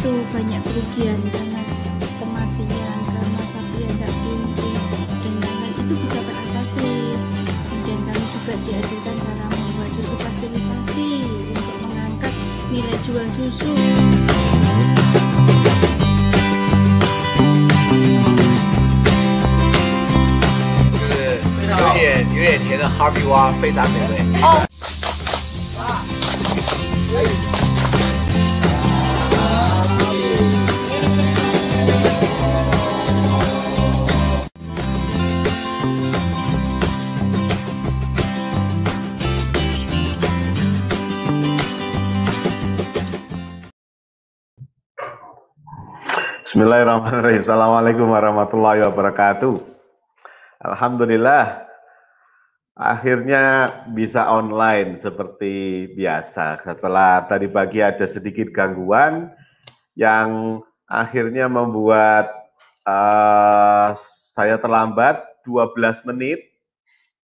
itu banyak kerugian karena kematian karena sapi yang tidak kunci dan itu bisa teratasi kemudian kami juga diajarkan cara membuat susu pasterisasi untuk mengangkat nilai jual susu Harvey Bismillahirrahmanirrahim. Assalamualaikum warahmatullahi wabarakatuh. Alhamdulillah, akhirnya bisa online seperti biasa. Setelah tadi pagi ada sedikit gangguan yang akhirnya membuat uh, saya terlambat 12 menit.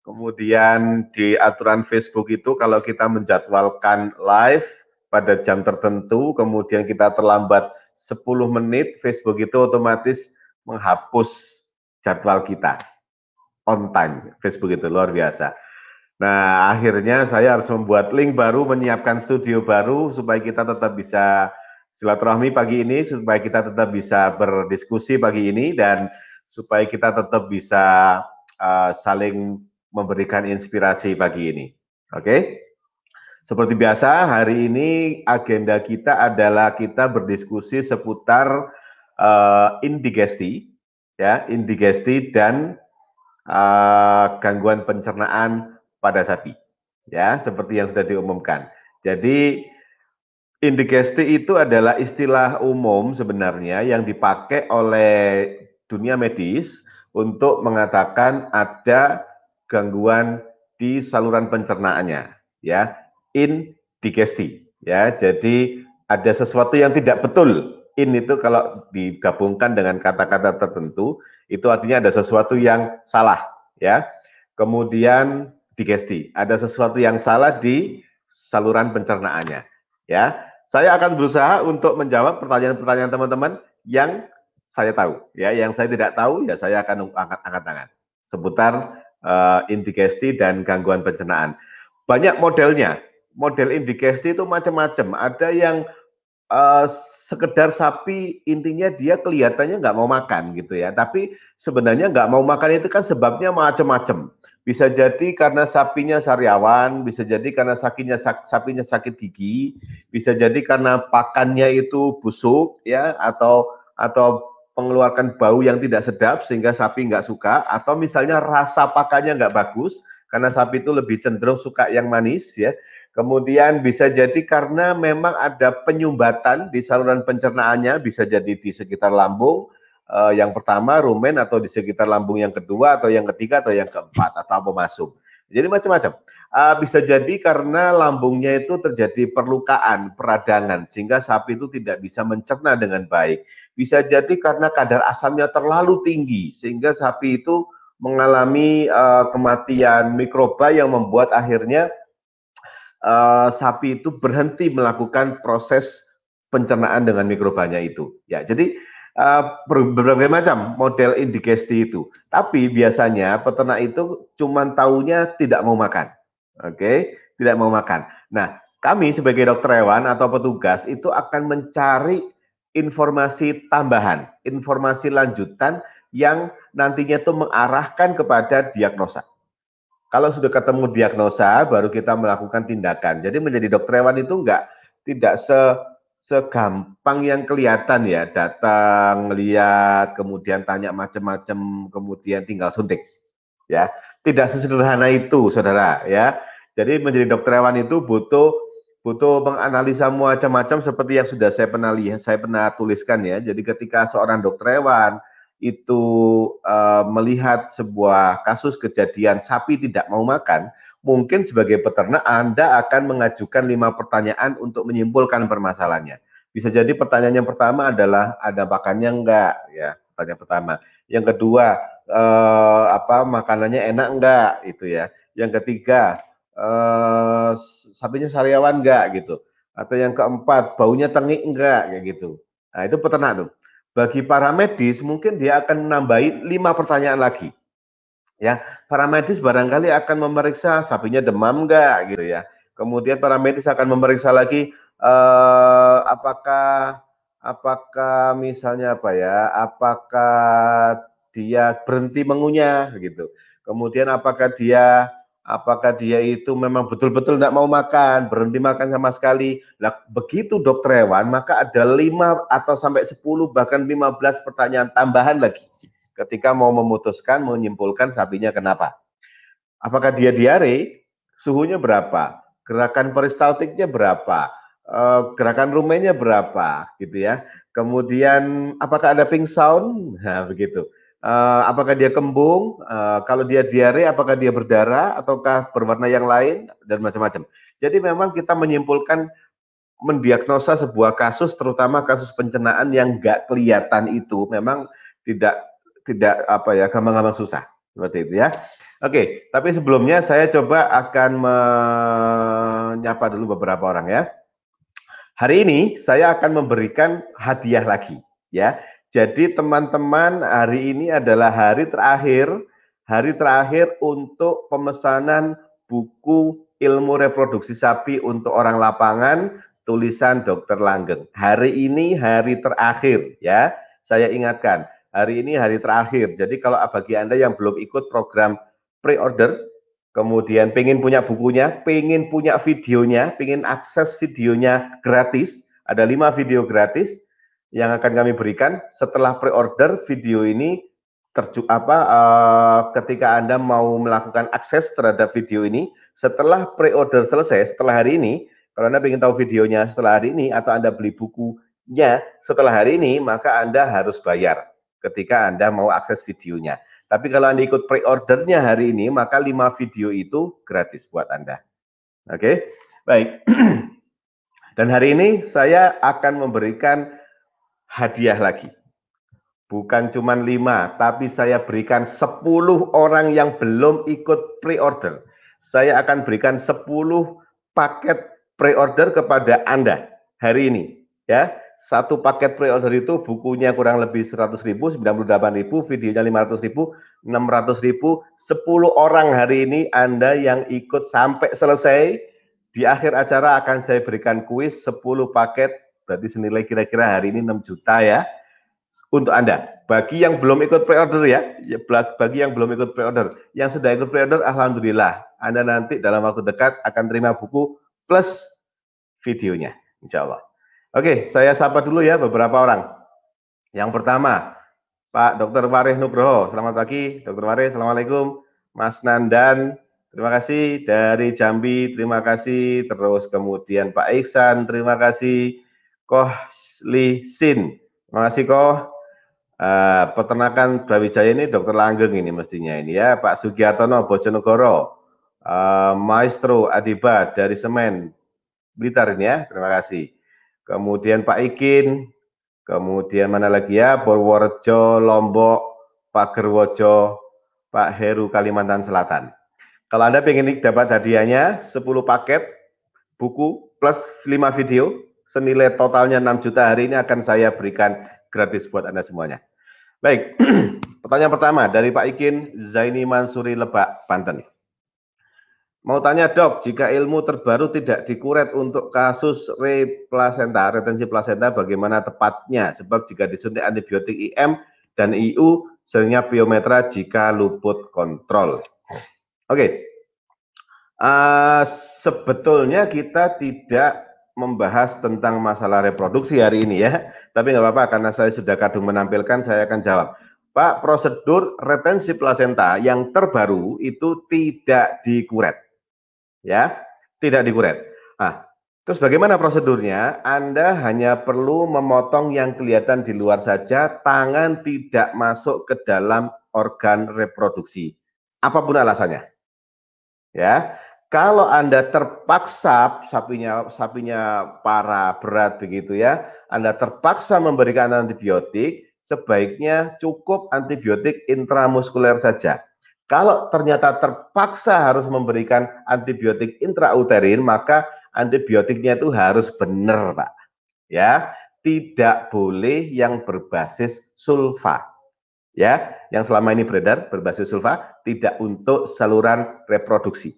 Kemudian di aturan Facebook itu kalau kita menjadwalkan live pada jam tertentu, kemudian kita terlambat 10 menit Facebook itu otomatis menghapus jadwal kita on time. Facebook itu luar biasa. Nah, akhirnya saya harus membuat link baru, menyiapkan studio baru supaya kita tetap bisa silaturahmi pagi ini, supaya kita tetap bisa berdiskusi pagi ini dan supaya kita tetap bisa uh, saling memberikan inspirasi pagi ini. Oke? Okay? Seperti biasa, hari ini agenda kita adalah kita berdiskusi seputar uh, indigesti, ya, indigesti dan uh, gangguan pencernaan pada sapi, ya, seperti yang sudah diumumkan. Jadi indigesti itu adalah istilah umum sebenarnya yang dipakai oleh dunia medis untuk mengatakan ada gangguan di saluran pencernaannya, ya indigesti ya. Jadi ada sesuatu yang tidak betul. In itu kalau digabungkan dengan kata-kata tertentu itu artinya ada sesuatu yang salah ya. Kemudian digesti, ada sesuatu yang salah di saluran pencernaannya ya. Saya akan berusaha untuk menjawab pertanyaan-pertanyaan teman-teman yang saya tahu ya, yang saya tidak tahu ya saya akan angkat angkat tangan seputar uh, indigesti dan gangguan pencernaan. Banyak modelnya, model indigesti itu macam-macam. Ada yang uh, sekedar sapi intinya dia kelihatannya nggak mau makan gitu ya. Tapi sebenarnya nggak mau makan itu kan sebabnya macam-macam. Bisa jadi karena sapinya sariawan, bisa jadi karena sakinya sak, sapinya sakit gigi, bisa jadi karena pakannya itu busuk ya atau atau mengeluarkan bau yang tidak sedap sehingga sapi nggak suka atau misalnya rasa pakannya nggak bagus karena sapi itu lebih cenderung suka yang manis ya Kemudian bisa jadi karena memang ada penyumbatan di saluran pencernaannya, bisa jadi di sekitar lambung eh, yang pertama, rumen atau di sekitar lambung yang kedua atau yang ketiga atau yang keempat atau apa masuk. Jadi macam-macam. Uh, bisa jadi karena lambungnya itu terjadi perlukaan, peradangan, sehingga sapi itu tidak bisa mencerna dengan baik. Bisa jadi karena kadar asamnya terlalu tinggi, sehingga sapi itu mengalami uh, kematian mikroba yang membuat akhirnya Eh, sapi itu berhenti melakukan proses pencernaan dengan mikrobanya itu. Ya, jadi uh, berbagai macam model indigesti itu. Tapi biasanya peternak itu cuma tahunya tidak mau makan. Oke, okay? tidak mau makan. Nah, kami sebagai dokter hewan atau petugas itu akan mencari informasi tambahan, informasi lanjutan yang nantinya itu mengarahkan kepada diagnosa. Kalau sudah ketemu diagnosa, baru kita melakukan tindakan. Jadi menjadi dokter hewan itu enggak tidak se segampang yang kelihatan ya datang lihat kemudian tanya macam-macam kemudian tinggal suntik ya tidak sesederhana itu saudara ya jadi menjadi dokter hewan itu butuh butuh menganalisa macam-macam seperti yang sudah saya pernah lihat saya pernah tuliskan ya jadi ketika seorang dokter hewan itu uh, melihat sebuah kasus kejadian sapi tidak mau makan, mungkin sebagai peternak Anda akan mengajukan lima pertanyaan untuk menyimpulkan permasalahannya. Bisa jadi pertanyaan yang pertama adalah ada makannya enggak ya, pertanyaan pertama. Yang kedua, eh, apa makanannya enak enggak itu ya. Yang ketiga, eh, sapinya sariawan enggak gitu. Atau yang keempat, baunya tengik enggak kayak gitu. Nah, itu peternak tuh bagi para medis mungkin dia akan menambahi lima pertanyaan lagi. Ya, para medis barangkali akan memeriksa sapinya demam enggak gitu ya. Kemudian para medis akan memeriksa lagi eh, apakah apakah misalnya apa ya? Apakah dia berhenti mengunyah gitu. Kemudian apakah dia apakah dia itu memang betul-betul tidak mau makan, berhenti makan sama sekali. Nah, begitu dokter hewan, maka ada 5 atau sampai 10 bahkan 15 pertanyaan tambahan lagi ketika mau memutuskan, menyimpulkan sapinya kenapa. Apakah dia diare, suhunya berapa, gerakan peristaltiknya berapa, eh, gerakan rumennya berapa gitu ya. Kemudian apakah ada pink sound? Nah, begitu. Uh, apakah dia kembung? Uh, kalau dia diare, apakah dia berdarah ataukah berwarna yang lain dan macam-macam. Jadi memang kita menyimpulkan mendiagnosa sebuah kasus, terutama kasus pencernaan yang nggak kelihatan itu memang tidak tidak apa ya gampang-gampang susah seperti itu ya. Oke, tapi sebelumnya saya coba akan menyapa dulu beberapa orang ya. Hari ini saya akan memberikan hadiah lagi ya. Jadi teman-teman hari ini adalah hari terakhir, hari terakhir untuk pemesanan buku ilmu reproduksi sapi untuk orang lapangan tulisan Dokter Langgeng. Hari ini hari terakhir ya. Saya ingatkan, hari ini hari terakhir. Jadi kalau bagi Anda yang belum ikut program pre-order, kemudian pengen punya bukunya, pengen punya videonya, pengen akses videonya gratis, ada lima video gratis, yang akan kami berikan setelah pre-order video ini terju apa uh, ketika Anda mau melakukan akses terhadap video ini setelah pre-order selesai setelah hari ini kalau Anda ingin tahu videonya setelah hari ini atau Anda beli bukunya setelah hari ini maka Anda harus bayar ketika Anda mau akses videonya. Tapi kalau Anda ikut pre-ordernya hari ini maka 5 video itu gratis buat Anda. Oke. Okay? Baik. Dan hari ini saya akan memberikan hadiah lagi. Bukan cuma lima, tapi saya berikan sepuluh orang yang belum ikut pre-order. Saya akan berikan sepuluh paket pre-order kepada Anda hari ini. ya Satu paket pre-order itu bukunya kurang lebih seratus ribu, sembilan puluh delapan ribu, videonya 500 ribu, ratus ribu. Sepuluh orang hari ini Anda yang ikut sampai selesai. Di akhir acara akan saya berikan kuis sepuluh paket Berarti senilai kira-kira hari ini 6 juta ya untuk Anda. Bagi yang belum ikut pre-order ya, ya bagi yang belum ikut pre-order. Yang sudah ikut pre-order, Alhamdulillah. Anda nanti dalam waktu dekat akan terima buku plus videonya, insya Allah. Oke, saya sapa dulu ya beberapa orang. Yang pertama, Pak Dr. Wareh Nugroho, selamat pagi. Dr. Wareh, Assalamualaikum. Mas Nandan, terima kasih. Dari Jambi, terima kasih. Terus kemudian Pak Iksan, terima kasih. Koh Lisin. Terima kasih Koh. Uh, peternakan Brawijaya ini Dokter Langgeng ini mestinya ini ya Pak Sugiartono Bojonegoro, uh, Maestro Adiba dari Semen Blitar ini ya. Terima kasih. Kemudian Pak Ikin, kemudian mana lagi ya Purworejo, Lombok, Pak Gerwojo, Pak Heru Kalimantan Selatan. Kalau Anda ingin dapat hadiahnya 10 paket buku plus 5 video senilai totalnya 6 juta hari ini akan saya berikan gratis buat Anda semuanya. Baik, pertanyaan pertama dari Pak Ikin Zaini Mansuri Lebak, Banten. Mau tanya dok, jika ilmu terbaru tidak dikuret untuk kasus replasenta, retensi plasenta, bagaimana tepatnya? Sebab jika disuntik antibiotik IM dan IU, seringnya biometra jika luput kontrol. Oke, okay. uh, sebetulnya kita tidak membahas tentang masalah reproduksi hari ini ya. Tapi nggak apa-apa karena saya sudah kadung menampilkan, saya akan jawab. Pak, prosedur retensi plasenta yang terbaru itu tidak dikuret. Ya, tidak dikuret. Nah, terus bagaimana prosedurnya? Anda hanya perlu memotong yang kelihatan di luar saja, tangan tidak masuk ke dalam organ reproduksi. Apapun alasannya. Ya, kalau Anda terpaksa sapinya sapinya parah berat begitu ya, Anda terpaksa memberikan antibiotik, sebaiknya cukup antibiotik intramuskuler saja. Kalau ternyata terpaksa harus memberikan antibiotik intrauterin, maka antibiotiknya itu harus benar, Pak. Ya, tidak boleh yang berbasis sulfa. Ya, yang selama ini beredar berbasis sulfa tidak untuk saluran reproduksi.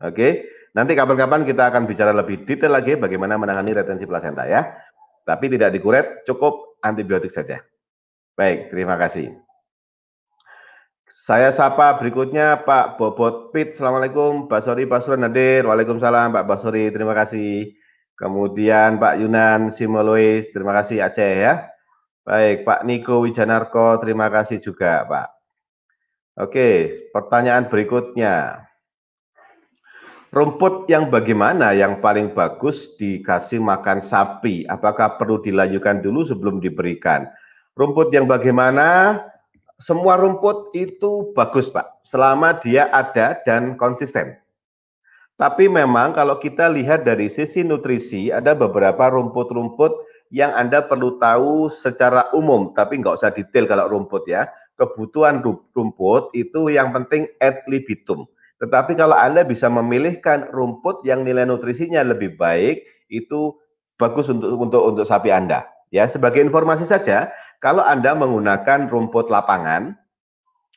Oke, nanti kapan-kapan kita akan bicara lebih detail lagi bagaimana menangani retensi plasenta ya. Tapi tidak dikuret, cukup antibiotik saja. Baik, terima kasih. Saya sapa berikutnya Pak Bobot Pit. Assalamualaikum, Pak Sori, Pak Suran hadir. Waalaikumsalam, Pak Basori. Terima kasih. Kemudian Pak Yunan Simolois, terima kasih Aceh ya. Baik, Pak Niko Wijanarko, terima kasih juga Pak. Oke, pertanyaan berikutnya. Rumput yang bagaimana yang paling bagus dikasih makan sapi? Apakah perlu dilayukan dulu sebelum diberikan? Rumput yang bagaimana? Semua rumput itu bagus, Pak, selama dia ada dan konsisten. Tapi memang kalau kita lihat dari sisi nutrisi, ada beberapa rumput-rumput yang Anda perlu tahu secara umum, tapi nggak usah detail kalau rumput ya. Kebutuhan rumput itu yang penting ad libitum tetapi kalau Anda bisa memilihkan rumput yang nilai nutrisinya lebih baik, itu bagus untuk untuk untuk sapi Anda. Ya, sebagai informasi saja, kalau Anda menggunakan rumput lapangan,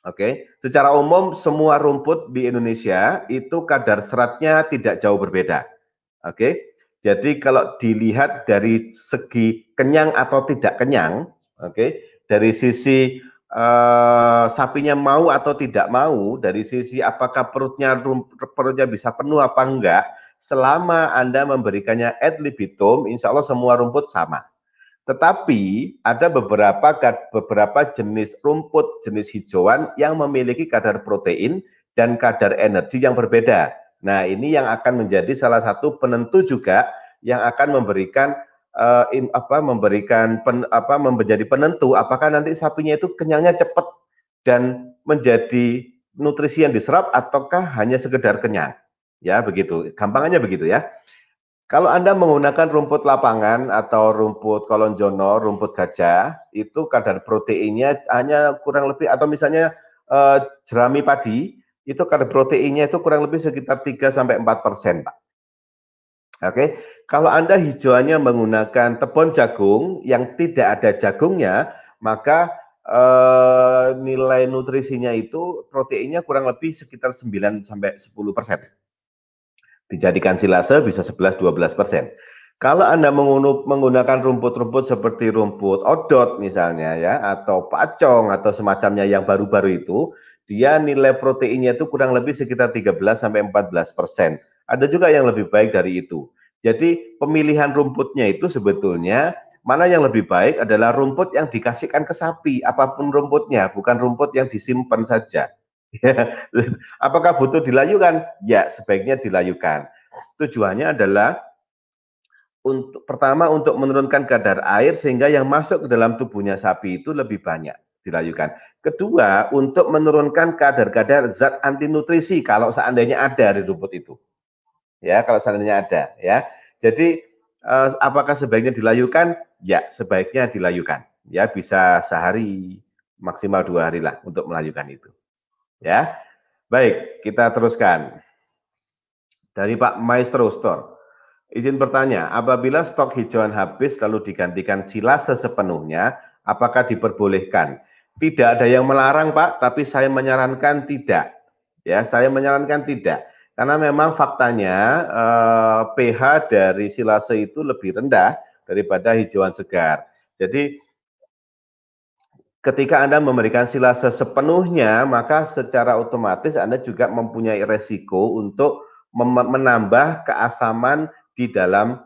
oke, okay, secara umum semua rumput di Indonesia itu kadar seratnya tidak jauh berbeda. Oke. Okay? Jadi kalau dilihat dari segi kenyang atau tidak kenyang, oke, okay, dari sisi Eh, sapinya mau atau tidak mau dari sisi apakah perutnya perutnya bisa penuh apa enggak selama Anda memberikannya ad libitum insya Allah semua rumput sama tetapi ada beberapa beberapa jenis rumput jenis hijauan yang memiliki kadar protein dan kadar energi yang berbeda. Nah, ini yang akan menjadi salah satu penentu juga yang akan memberikan uh, eh, in, apa memberikan pen, apa menjadi penentu apakah nanti sapinya itu kenyangnya cepat dan menjadi nutrisi yang diserap ataukah hanya sekedar kenyang. Ya, begitu. Gampangannya begitu ya. Kalau Anda menggunakan rumput lapangan atau rumput kolonjono, rumput gajah, itu kadar proteinnya hanya kurang lebih atau misalnya eh, jerami padi, itu kadar proteinnya itu kurang lebih sekitar 3 sampai 4 persen, Pak. Oke, kalau Anda hijauannya menggunakan tepung jagung yang tidak ada jagungnya, maka eh, nilai nutrisinya itu proteinnya kurang lebih sekitar 9 sampai 10 persen. Dijadikan silase bisa 11-12 persen. Kalau Anda menggunakan rumput-rumput seperti rumput odot misalnya ya, atau pacong atau semacamnya yang baru-baru itu, dia nilai proteinnya itu kurang lebih sekitar 13 sampai 14 persen. Ada juga yang lebih baik dari itu. Jadi pemilihan rumputnya itu sebetulnya mana yang lebih baik adalah rumput yang dikasihkan ke sapi, apapun rumputnya, bukan rumput yang disimpan saja. Apakah butuh dilayukan? Ya, sebaiknya dilayukan. Tujuannya adalah untuk pertama untuk menurunkan kadar air sehingga yang masuk ke dalam tubuhnya sapi itu lebih banyak dilayukan. Kedua, untuk menurunkan kadar-kadar zat anti nutrisi kalau seandainya ada di rumput itu ya kalau seandainya ada ya. Jadi eh, apakah sebaiknya dilayukan? Ya, sebaiknya dilayukan. Ya, bisa sehari maksimal dua hari lah untuk melayukan itu. Ya, baik kita teruskan dari Pak Maestro Store. Izin bertanya, apabila stok hijauan habis lalu digantikan silase sepenuhnya, apakah diperbolehkan? Tidak ada yang melarang Pak, tapi saya menyarankan tidak. Ya, saya menyarankan tidak. Karena memang faktanya eh, pH dari silase itu lebih rendah daripada hijauan segar. Jadi ketika Anda memberikan silase sepenuhnya, maka secara otomatis Anda juga mempunyai resiko untuk menambah keasaman di dalam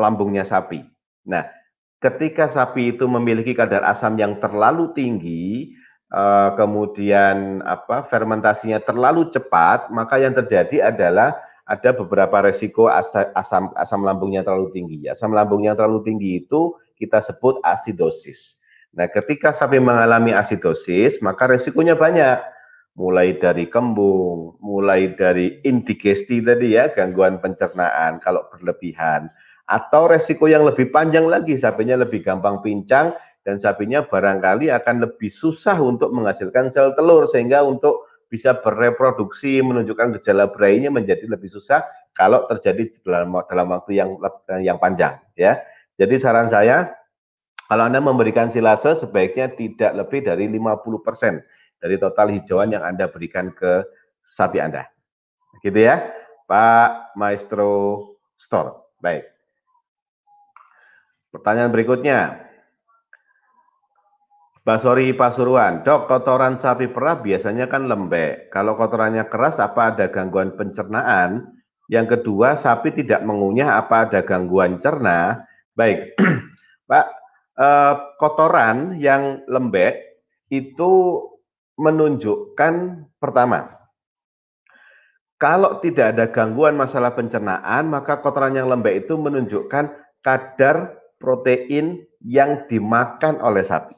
lambungnya sapi. Nah, ketika sapi itu memiliki kadar asam yang terlalu tinggi, Eh, kemudian apa fermentasinya terlalu cepat, maka yang terjadi adalah ada beberapa resiko asam asam lambungnya terlalu tinggi. Asam lambungnya terlalu tinggi itu kita sebut asidosis. Nah, ketika sapi mengalami asidosis, maka resikonya banyak. Mulai dari kembung, mulai dari indigesti tadi ya, gangguan pencernaan kalau berlebihan. Atau resiko yang lebih panjang lagi, sapinya lebih gampang pincang, dan sapinya barangkali akan lebih susah untuk menghasilkan sel telur sehingga untuk bisa bereproduksi menunjukkan gejala berainya menjadi lebih susah kalau terjadi dalam dalam waktu yang yang panjang ya. Jadi saran saya kalau Anda memberikan silase sebaiknya tidak lebih dari 50% dari total hijauan yang Anda berikan ke sapi Anda. Gitu ya, Pak Maestro Store. Baik. Pertanyaan berikutnya, Basori Pasuruan, dok kotoran sapi perah biasanya kan lembek. Kalau kotorannya keras apa ada gangguan pencernaan? Yang kedua, sapi tidak mengunyah apa ada gangguan cerna? Baik, Pak, eh, kotoran yang lembek itu menunjukkan pertama, kalau tidak ada gangguan masalah pencernaan, maka kotoran yang lembek itu menunjukkan kadar protein yang dimakan oleh sapi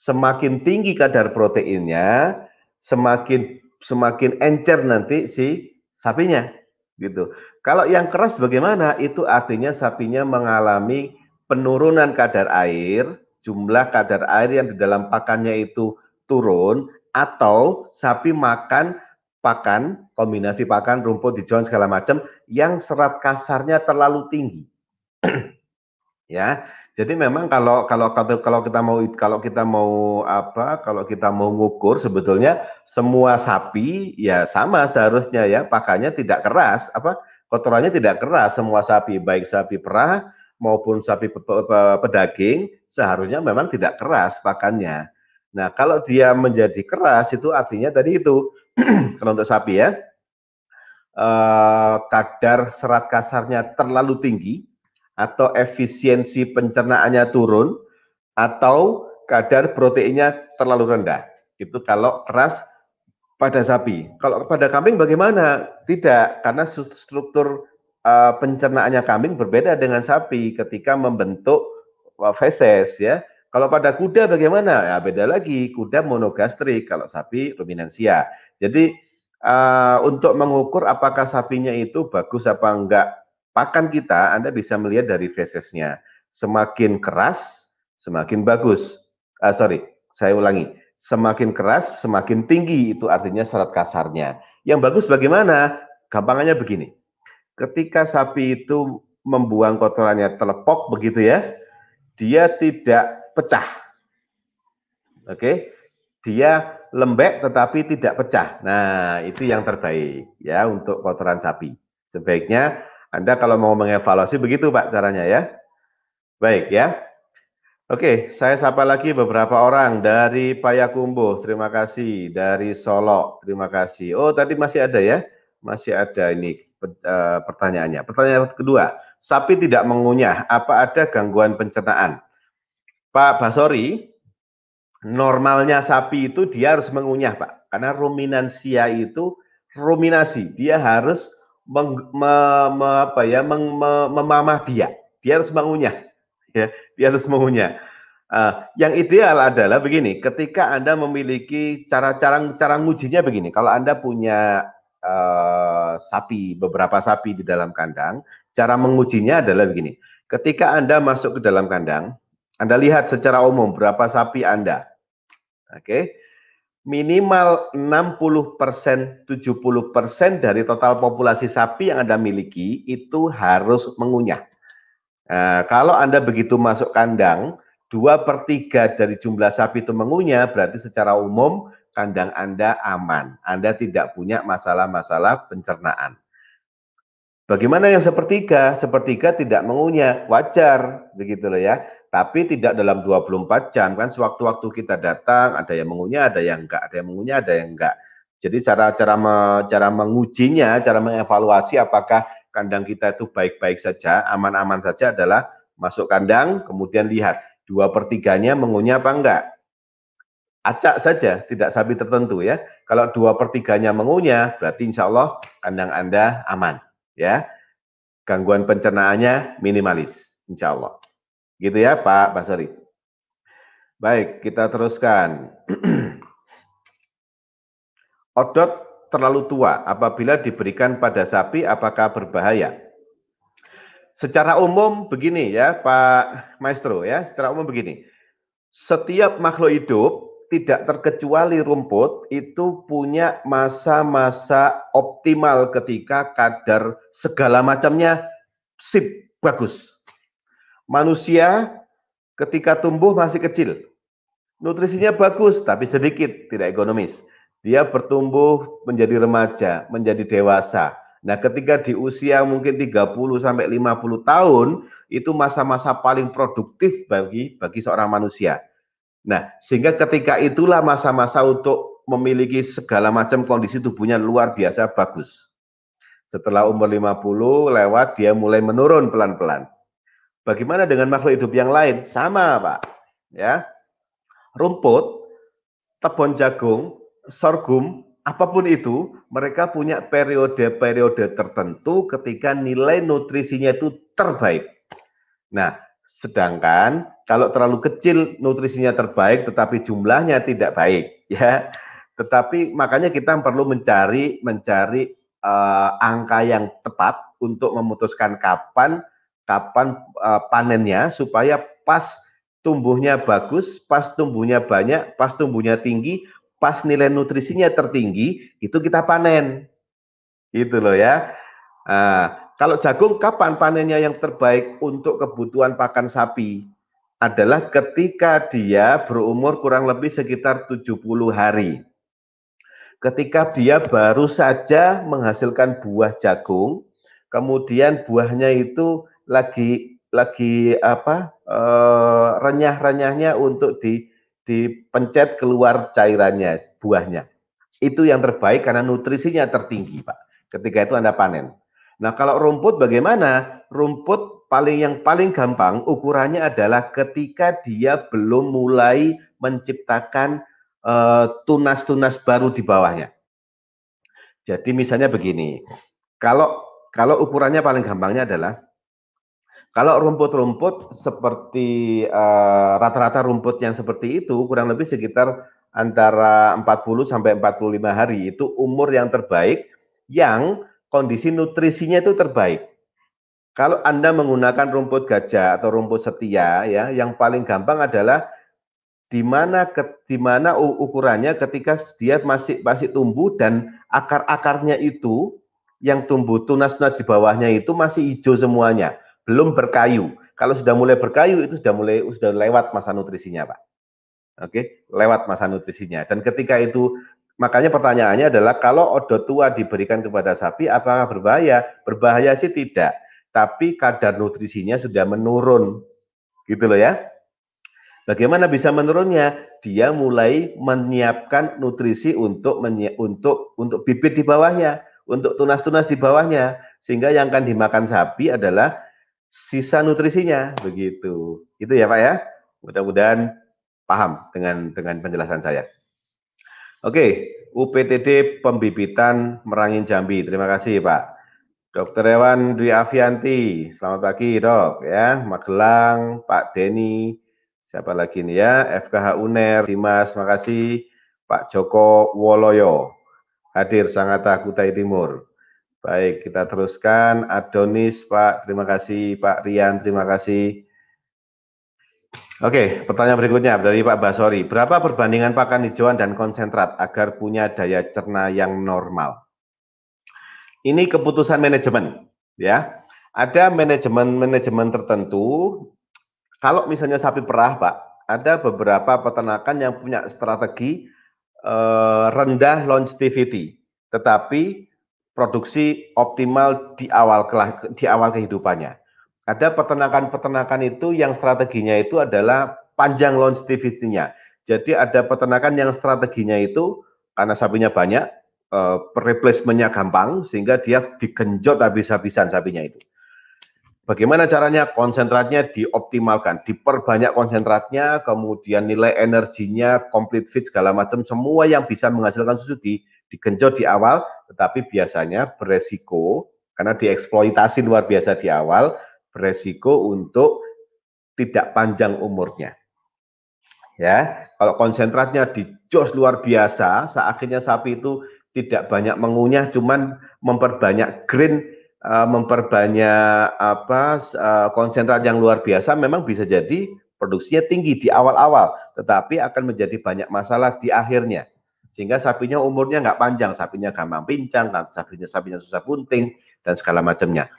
semakin tinggi kadar proteinnya, semakin semakin encer nanti si sapinya gitu. Kalau yang keras bagaimana? Itu artinya sapinya mengalami penurunan kadar air, jumlah kadar air yang di dalam pakannya itu turun atau sapi makan pakan, kombinasi pakan, rumput, dijon segala macam yang serat kasarnya terlalu tinggi. ya. Jadi memang kalau kalau kalau kita mau kalau kita mau apa kalau kita mau ngukur sebetulnya semua sapi ya sama seharusnya ya pakannya tidak keras apa kotorannya tidak keras semua sapi baik sapi perah maupun sapi pedaging seharusnya memang tidak keras pakannya. Nah kalau dia menjadi keras itu artinya tadi itu kalau untuk sapi ya eh, kadar serat kasarnya terlalu tinggi atau efisiensi pencernaannya turun atau kadar proteinnya terlalu rendah. Itu kalau keras pada sapi. Kalau pada kambing bagaimana? Tidak, karena struktur uh, pencernaannya kambing berbeda dengan sapi ketika membentuk uh, feses ya. Kalau pada kuda bagaimana? Ya beda lagi, kuda monogastrik, kalau sapi ruminansia. Jadi uh, untuk mengukur apakah sapinya itu bagus apa enggak pakan kita Anda bisa melihat dari fesesnya. Semakin keras, semakin bagus. Uh, sorry, saya ulangi. Semakin keras, semakin tinggi itu artinya serat kasarnya. Yang bagus bagaimana? gampangnya begini. Ketika sapi itu membuang kotorannya telepok begitu ya, dia tidak pecah. Oke. Okay? Dia lembek tetapi tidak pecah. Nah, itu yang terbaik ya untuk kotoran sapi. Sebaiknya anda kalau mau mengevaluasi begitu Pak caranya ya. Baik ya. Oke, saya sapa lagi beberapa orang dari Payakumbuh, terima kasih. Dari Solo, terima kasih. Oh, tadi masih ada ya? Masih ada ini eh, pertanyaannya. Pertanyaan kedua, sapi tidak mengunyah, apa ada gangguan pencernaan? Pak Basori, normalnya sapi itu dia harus mengunyah, Pak. Karena ruminansia itu ruminasi, dia harus meng, me, me, apa ya meng, me, memamah dia dia harus mengunyah ya dia harus mengunyah uh, yang ideal adalah begini ketika anda memiliki cara-cara cara ngujinya begini kalau anda punya uh, sapi beberapa sapi di dalam kandang cara mengujinya adalah begini ketika anda masuk ke dalam kandang anda lihat secara umum berapa sapi anda oke okay? minimal 60%, 70% dari total populasi sapi yang Anda miliki itu harus mengunyah. Nah, kalau Anda begitu masuk kandang, 2 per 3 dari jumlah sapi itu mengunyah, berarti secara umum kandang Anda aman. Anda tidak punya masalah-masalah pencernaan. Bagaimana yang sepertiga? Sepertiga tidak mengunyah, wajar begitu loh ya tapi tidak dalam 24 jam kan sewaktu-waktu kita datang ada yang mengunyah ada yang enggak ada yang mengunyah ada yang enggak jadi cara cara me, cara mengujinya cara mengevaluasi apakah kandang kita itu baik-baik saja aman-aman saja adalah masuk kandang kemudian lihat dua pertiganya mengunyah apa enggak acak saja tidak sapi tertentu ya kalau dua pertiganya mengunyah berarti insya Allah kandang anda aman ya gangguan pencernaannya minimalis insya Allah Gitu ya Pak Basari. Baik, kita teruskan. Odot terlalu tua apabila diberikan pada sapi apakah berbahaya? Secara umum begini ya Pak Maestro ya, secara umum begini. Setiap makhluk hidup tidak terkecuali rumput itu punya masa-masa optimal ketika kadar segala macamnya sip bagus. Manusia ketika tumbuh masih kecil. Nutrisinya bagus tapi sedikit, tidak ekonomis. Dia bertumbuh menjadi remaja, menjadi dewasa. Nah, ketika di usia mungkin 30 sampai 50 tahun, itu masa-masa paling produktif bagi bagi seorang manusia. Nah, sehingga ketika itulah masa-masa untuk memiliki segala macam kondisi tubuhnya luar biasa bagus. Setelah umur 50 lewat dia mulai menurun pelan-pelan. Bagaimana dengan makhluk hidup yang lain? Sama, Pak. Ya. Rumput, tebon jagung, sorghum, apapun itu, mereka punya periode-periode tertentu ketika nilai nutrisinya itu terbaik. Nah, sedangkan kalau terlalu kecil nutrisinya terbaik tetapi jumlahnya tidak baik, ya. Tetapi makanya kita perlu mencari mencari uh, angka yang tepat untuk memutuskan kapan kapan uh, panennya supaya pas tumbuhnya bagus, pas tumbuhnya banyak, pas tumbuhnya tinggi, pas nilai nutrisinya tertinggi, itu kita panen. Gitu loh ya. Nah, kalau jagung kapan panennya yang terbaik untuk kebutuhan pakan sapi? Adalah ketika dia berumur kurang lebih sekitar 70 hari. Ketika dia baru saja menghasilkan buah jagung, kemudian buahnya itu lagi lagi apa uh, renyah-renyahnya untuk di dipencet keluar cairannya buahnya itu yang terbaik karena nutrisinya tertinggi pak ketika itu anda panen nah kalau rumput bagaimana rumput paling yang paling gampang ukurannya adalah ketika dia belum mulai menciptakan eh, tunas-tunas uh, baru di bawahnya jadi misalnya begini kalau kalau ukurannya paling gampangnya adalah kalau rumput-rumput seperti eh, rata-rata uh, rumput yang seperti itu kurang lebih sekitar antara 40 sampai 45 hari itu umur yang terbaik yang kondisi nutrisinya itu terbaik. Kalau Anda menggunakan rumput gajah atau rumput setia ya, yang paling gampang adalah di mana di mana ukurannya ketika dia masih masih tumbuh dan akar-akarnya itu yang tumbuh tunas-tunas di bawahnya itu masih hijau semuanya belum berkayu. Kalau sudah mulai berkayu itu sudah mulai sudah lewat masa nutrisinya, Pak. Oke, lewat masa nutrisinya. Dan ketika itu makanya pertanyaannya adalah kalau odot tua diberikan kepada sapi apakah berbahaya? Berbahaya sih tidak, tapi kadar nutrisinya sudah menurun. Gitu loh ya. Bagaimana bisa menurunnya? Dia mulai menyiapkan nutrisi untuk untuk untuk bibit di bawahnya, untuk tunas-tunas di bawahnya. Sehingga yang akan dimakan sapi adalah sisa nutrisinya begitu. Itu ya Pak ya. Mudah-mudahan paham dengan dengan penjelasan saya. Oke, UPTD pembibitan Merangin Jambi. Terima kasih Pak. Dokter Rewan Dwi Avianti, selamat pagi dok ya, Magelang, Pak Denny, siapa lagi nih ya, FKH UNER, Dimas, kasih Pak Joko Woloyo, hadir Sangatta Kutai Timur. Baik, kita teruskan. Adonis, Pak. Terima kasih. Pak Rian, terima kasih. Oke, pertanyaan berikutnya dari Pak Basori. Berapa perbandingan pakan hijauan dan konsentrat agar punya daya cerna yang normal? Ini keputusan manajemen, ya. Ada manajemen-manajemen tertentu. Kalau misalnya sapi perah, Pak, ada beberapa peternakan yang punya strategi eh, rendah longevity, tetapi produksi optimal di awal di awal kehidupannya. Ada peternakan-peternakan itu yang strateginya itu adalah panjang longevity-nya. Jadi ada peternakan yang strateginya itu karena sapinya banyak, eh, replacement-nya gampang sehingga dia digenjot habis-habisan sapinya itu. Bagaimana caranya konsentratnya dioptimalkan, diperbanyak konsentratnya, kemudian nilai energinya, complete fit segala macam, semua yang bisa menghasilkan susu di digenjot di awal, tetapi biasanya beresiko karena dieksploitasi luar biasa di awal, beresiko untuk tidak panjang umurnya. Ya, kalau konsentratnya di jos luar biasa, akhirnya sapi itu tidak banyak mengunyah, cuman memperbanyak green, eh, memperbanyak apa eh, konsentrat yang luar biasa, memang bisa jadi produksinya tinggi di awal-awal, tetapi akan menjadi banyak masalah di akhirnya sehingga sapinya umurnya nggak panjang, sapinya gampang pincang, kan sapinya sapinya susah bunting dan segala macamnya.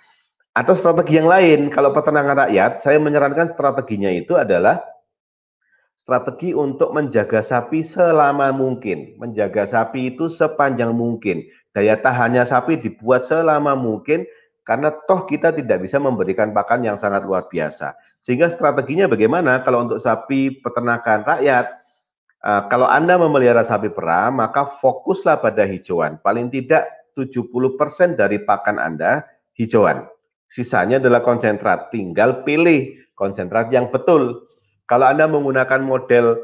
Atau strategi yang lain, kalau peternakan rakyat, saya menyarankan strateginya itu adalah strategi untuk menjaga sapi selama mungkin. Menjaga sapi itu sepanjang mungkin. Daya tahannya sapi dibuat selama mungkin karena toh kita tidak bisa memberikan pakan yang sangat luar biasa. Sehingga strateginya bagaimana kalau untuk sapi peternakan rakyat, Eh, kalau Anda memelihara sapi perah, maka fokuslah pada hijauan. Paling tidak 70% dari pakan Anda hijauan. Sisanya adalah konsentrat. Tinggal pilih konsentrat yang betul. Kalau Anda menggunakan model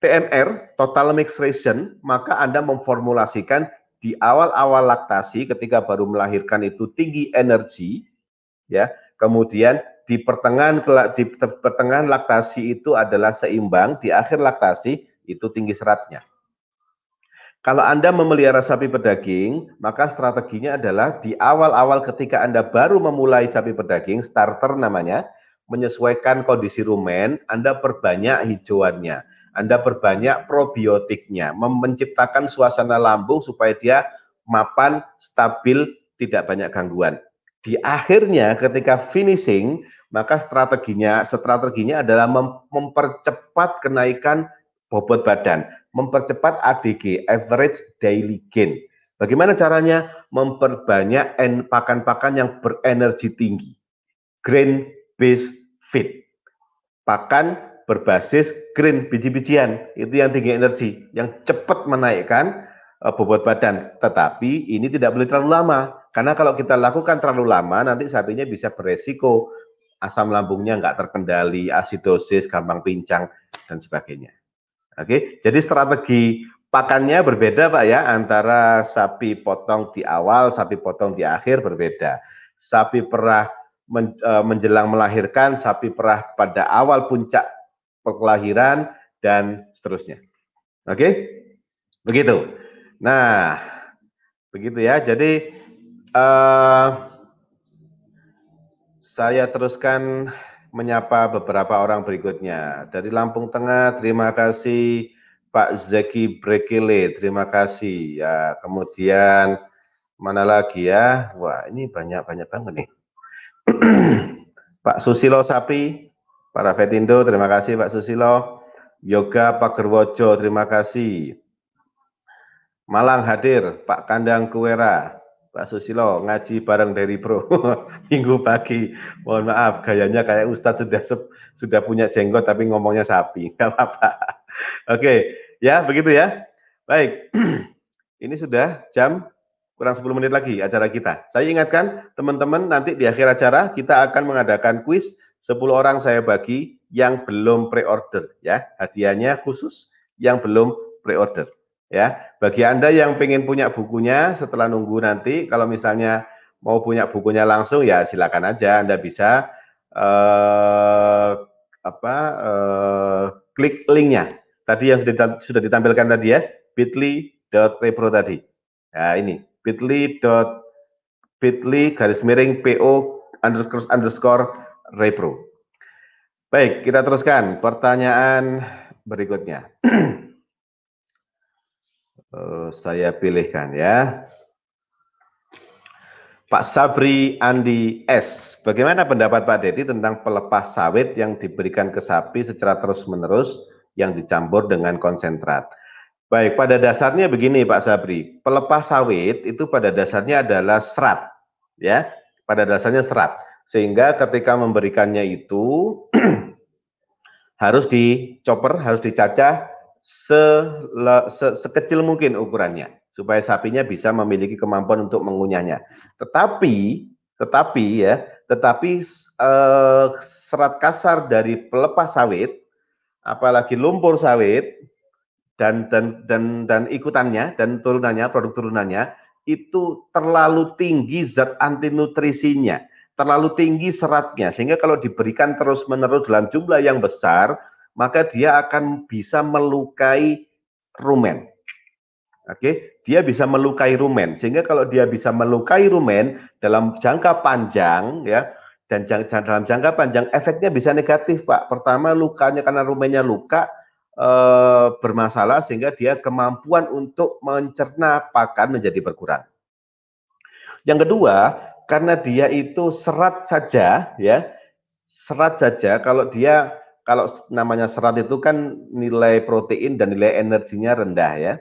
TMR, Total Mix Ration, maka Anda memformulasikan di awal-awal laktasi ketika baru melahirkan itu tinggi energi ya kemudian di pertengahan di pertengahan laktasi itu adalah seimbang di akhir laktasi itu tinggi seratnya. Kalau Anda memelihara sapi pedaging, maka strateginya adalah di awal-awal ketika Anda baru memulai sapi pedaging, starter namanya, menyesuaikan kondisi rumen, Anda perbanyak hijauannya, Anda perbanyak probiotiknya, menciptakan suasana lambung supaya dia mapan, stabil, tidak banyak gangguan. Di akhirnya ketika finishing, maka strateginya strateginya adalah mempercepat kenaikan bobot badan, mempercepat ADG (average daily gain). Bagaimana caranya memperbanyak pakan-pakan yang berenergi tinggi, grain based feed, pakan berbasis green biji-bijian itu yang tinggi energi, yang cepat menaikkan eh, bobot badan. Tetapi ini tidak boleh terlalu lama karena kalau kita lakukan terlalu lama nanti sapinya bisa beresiko asam lambungnya nggak terkendali, asidosis, gampang pincang dan sebagainya. Oke, jadi strategi pakannya berbeda Pak ya antara sapi potong di awal, sapi potong di akhir berbeda. Sapi perah e, menjelang melahirkan, sapi perah pada awal puncak kelahiran dan seterusnya. Oke? Begitu. Nah, begitu ya. Jadi uh, saya teruskan menyapa beberapa orang berikutnya. Dari Lampung Tengah, terima kasih Pak Zeki Brekele terima kasih. Ya, kemudian mana lagi ya? Wah, ini banyak-banyak banget nih. Pak Susilo Sapi, Pak Rafetindo, terima kasih Pak Susilo. Yoga Pak Gerwojo, terima kasih. Malang hadir, Pak Kandang Kuwera, Pak Susilo ngaji bareng dari pro minggu pagi. Mohon maaf gayanya kayak Ustadz sudah sudah punya jenggot tapi ngomongnya sapi. Gak apa-apa. Oke, ya begitu ya. Baik. Ini sudah jam kurang 10 menit lagi acara kita. Saya ingatkan teman-teman nanti di akhir acara kita akan mengadakan kuis 10 orang saya bagi yang belum pre-order ya. Hadiahnya khusus yang belum pre-order. Ya, bagi Anda yang pengen punya bukunya setelah nunggu nanti, kalau misalnya mau punya bukunya langsung ya silakan aja Anda bisa eh, apa eh, klik linknya tadi yang sudah sudah ditampilkan tadi ya bit.ly.repro tadi. Ya ini bit.ly. bit.ly garis miring PO underscore underscore repro. Baik, kita teruskan pertanyaan berikutnya. Eh, saya pilihkan ya. Pak Sabri Andi S. Bagaimana pendapat Pak Dedi tentang pelepas sawit yang diberikan ke sapi secara terus-menerus yang dicampur dengan konsentrat? Baik, pada dasarnya begini Pak Sabri, pelepas sawit itu pada dasarnya adalah serat, ya, pada dasarnya serat. Sehingga ketika memberikannya itu harus dicoper, harus dicacah se, se, sekecil mungkin ukurannya supaya sapinya bisa memiliki kemampuan untuk mengunyahnya. Tetapi, tetapi ya, tetapi eh, serat kasar dari pelepah sawit, apalagi lumpur sawit dan dan dan dan ikutannya dan turunannya, produk turunannya itu terlalu tinggi zat anti nutrisinya, terlalu tinggi seratnya sehingga kalau diberikan terus-menerus dalam jumlah yang besar maka dia akan bisa melukai rumen. Oke, okay? dia bisa melukai rumen. Sehingga kalau dia bisa melukai rumen dalam jangka panjang ya dan jang, dalam jangka panjang efeknya bisa negatif, Pak. Pertama lukanya karena rumennya luka e, bermasalah sehingga dia kemampuan untuk mencerna pakan menjadi berkurang. Yang kedua, karena dia itu serat saja ya. Serat saja kalau dia kalau namanya serat itu kan nilai protein dan nilai energinya rendah ya.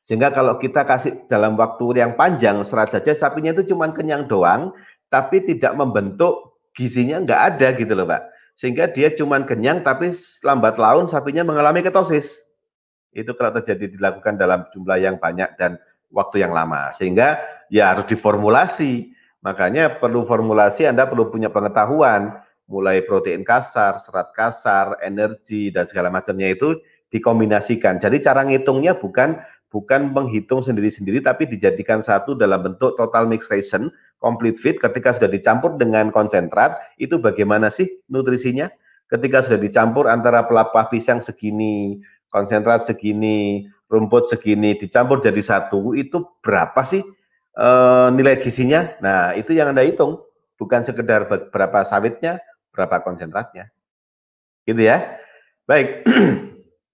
Sehingga kalau kita kasih dalam waktu yang panjang serat saja sapinya itu cuma kenyang doang tapi tidak membentuk gizinya enggak ada gitu loh Pak. Sehingga dia cuma kenyang tapi lambat laun sapinya mengalami ketosis. Itu kalau terjadi dilakukan dalam jumlah yang banyak dan waktu yang lama. Sehingga ya harus diformulasi. Makanya perlu formulasi Anda perlu punya pengetahuan mulai protein kasar, serat kasar, energi dan segala macamnya itu dikombinasikan. Jadi cara ngitungnya bukan bukan menghitung sendiri-sendiri tapi dijadikan satu dalam bentuk total mixation complete feed ketika sudah dicampur dengan konsentrat itu bagaimana sih nutrisinya? Ketika sudah dicampur antara pelapa pisang segini, konsentrat segini, rumput segini dicampur jadi satu itu berapa sih e, nilai gizinya? Nah, itu yang Anda hitung, bukan sekedar berapa sawitnya, berapa konsentratnya. Gitu ya. Baik.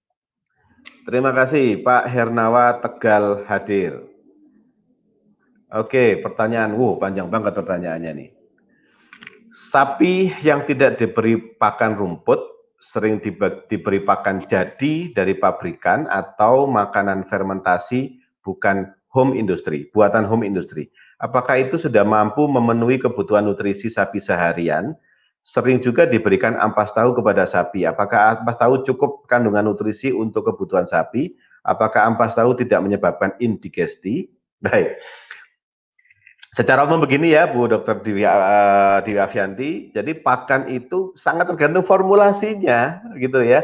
Terima kasih Pak Hernawa Tegal hadir. Oke, pertanyaan. Wow, panjang banget pertanyaannya nih. Sapi yang tidak diberi pakan rumput sering diberi pakan jadi dari pabrikan atau makanan fermentasi bukan home industry, buatan home industry. Apakah itu sudah mampu memenuhi kebutuhan nutrisi sapi seharian sering juga diberikan ampas tahu kepada sapi. Apakah ampas tahu cukup kandungan nutrisi untuk kebutuhan sapi? Apakah ampas tahu tidak menyebabkan indigesti? Baik. Secara umum begini ya, Bu Dokter Dewi, uh, Dewi Afianti. Jadi pakan itu sangat tergantung formulasinya, gitu ya.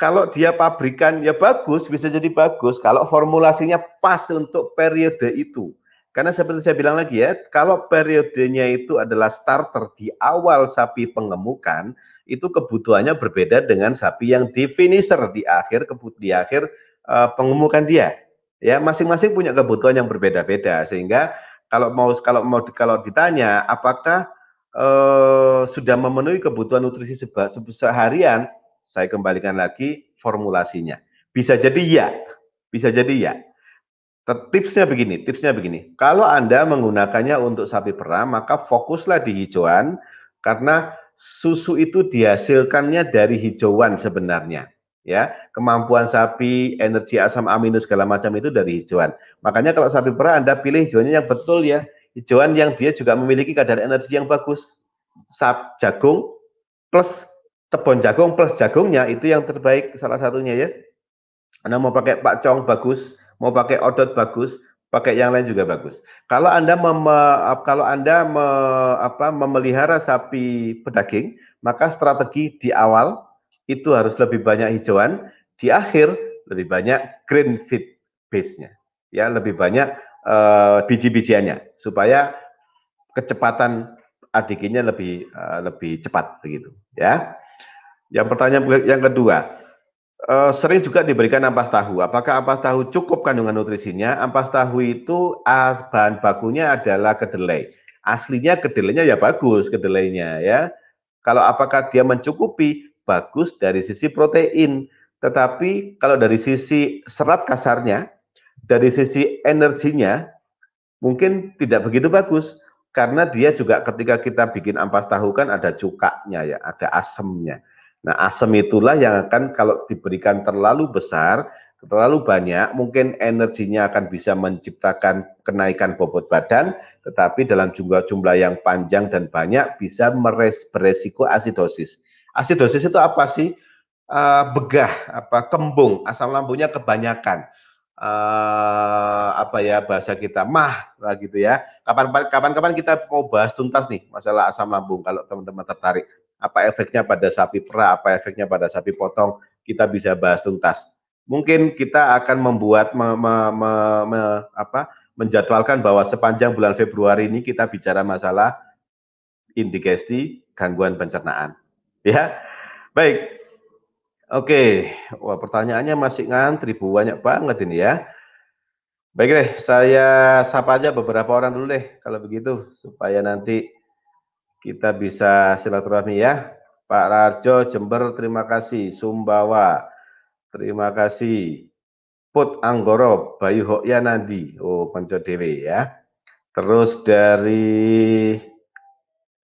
Kalau dia pabrikan ya bagus, bisa jadi bagus. Kalau formulasinya pas untuk periode itu karena seperti saya bilang lagi ya, kalau periodenya itu adalah starter di awal sapi pengemukan, itu kebutuhannya berbeda dengan sapi yang di finisher di akhir di akhir uh, pengemukan dia. Ya, masing-masing punya kebutuhan yang berbeda-beda sehingga kalau mau kalau mau kalau ditanya apakah uh, sudah memenuhi kebutuhan nutrisi seba, seharian, saya kembalikan lagi formulasinya. Bisa jadi ya, bisa jadi ya. Tipsnya begini, tipsnya begini. Kalau Anda menggunakannya untuk sapi perah, maka fokuslah di hijauan karena susu itu dihasilkannya dari hijauan sebenarnya. Ya, kemampuan sapi, energi asam amino segala macam itu dari hijauan. Makanya kalau sapi perah Anda pilih hijauannya yang betul ya. Hijauan yang dia juga memiliki kadar energi yang bagus. Sap jagung plus tebon jagung plus jagungnya itu yang terbaik salah satunya ya. Anda mau pakai Pak Cong bagus, Mau pakai odot bagus, pakai yang lain juga bagus. Kalau Anda mem, kalau Anda me, apa, memelihara sapi pedaging, maka strategi di awal itu harus lebih banyak hijauan, di akhir lebih banyak green feed base-nya. Ya, lebih banyak uh, biji-bijiannya supaya kecepatan adikinya lebih uh, lebih cepat begitu, ya. Yang pertanyaan yang kedua, uh, sering juga diberikan ampas tahu. Apakah ampas tahu cukup kandungan nutrisinya? Ampas tahu itu as, bahan bakunya adalah kedelai. Aslinya kedelainya ya bagus kedelainya ya. Kalau apakah dia mencukupi? Bagus dari sisi protein. Tetapi kalau dari sisi serat kasarnya, dari sisi energinya, mungkin tidak begitu bagus. Karena dia juga ketika kita bikin ampas tahu kan ada cukanya ya, ada asemnya Nah, asam itulah yang akan kalau diberikan terlalu besar, terlalu banyak, mungkin energinya akan bisa menciptakan kenaikan bobot badan, tetapi dalam jumlah-jumlah yang panjang dan banyak bisa meres, beresiko asidosis. Asidosis itu apa sih? Uh, begah, apa kembung, asam lambungnya kebanyakan. Uh, apa ya bahasa kita mah lah gitu ya. Kapan-kapan kita mau bahas tuntas nih masalah asam lambung kalau teman-teman tertarik apa efeknya pada sapi perah, apa efeknya pada sapi potong, kita bisa bahas tuntas. Mungkin kita akan membuat me, me, me, me, apa, menjadwalkan bahwa sepanjang bulan Februari ini kita bicara masalah indigesti, gangguan pencernaan. Ya, baik. Oke, wah pertanyaannya masih ngantri bu, banyak banget ini ya. Baik deh, saya sapa aja beberapa orang dulu deh kalau begitu supaya nanti kita bisa silaturahmi ya. Pak Rarjo Jember terima kasih, Sumbawa terima kasih. Put Anggoro Bayu Hokya Nandi, oh Panco Dewi ya. Terus dari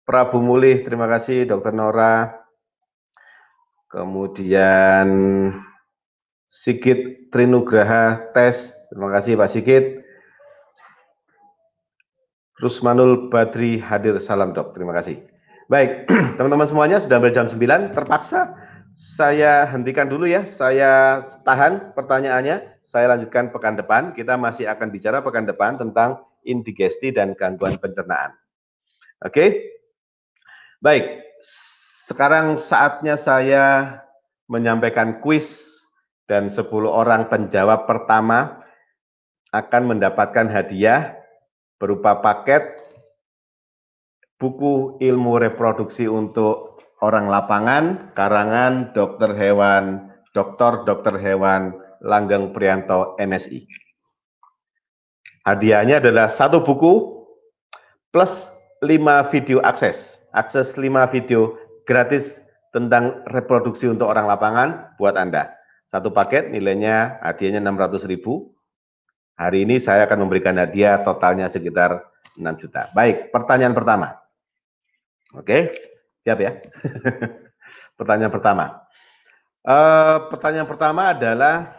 Prabu Mulih, terima kasih Dokter Nora. Kemudian Sigit Trinugraha Tes, terima kasih Pak Sigit. Rusmanul Badri hadir. Salam dok, terima kasih. Baik, teman-teman semuanya sudah berjam 9, terpaksa saya hentikan dulu ya. Saya tahan pertanyaannya, saya lanjutkan pekan depan. Kita masih akan bicara pekan depan tentang indigesti dan gangguan pencernaan. Oke? Baik, sekarang saatnya saya menyampaikan kuis dan 10 orang penjawab pertama akan mendapatkan hadiah berupa paket buku ilmu reproduksi untuk orang lapangan karangan dokter hewan doktor Dokter Hewan Langgang Prianto MSI. Hadiahnya adalah satu buku plus lima video akses. Akses lima video gratis tentang reproduksi untuk orang lapangan buat Anda. Satu paket nilainya hadiahnya 600 ribu Hari ini saya akan memberikan hadiah totalnya sekitar 6 juta. Baik, pertanyaan pertama. Oke, siap ya. pertanyaan pertama. E, pertanyaan pertama adalah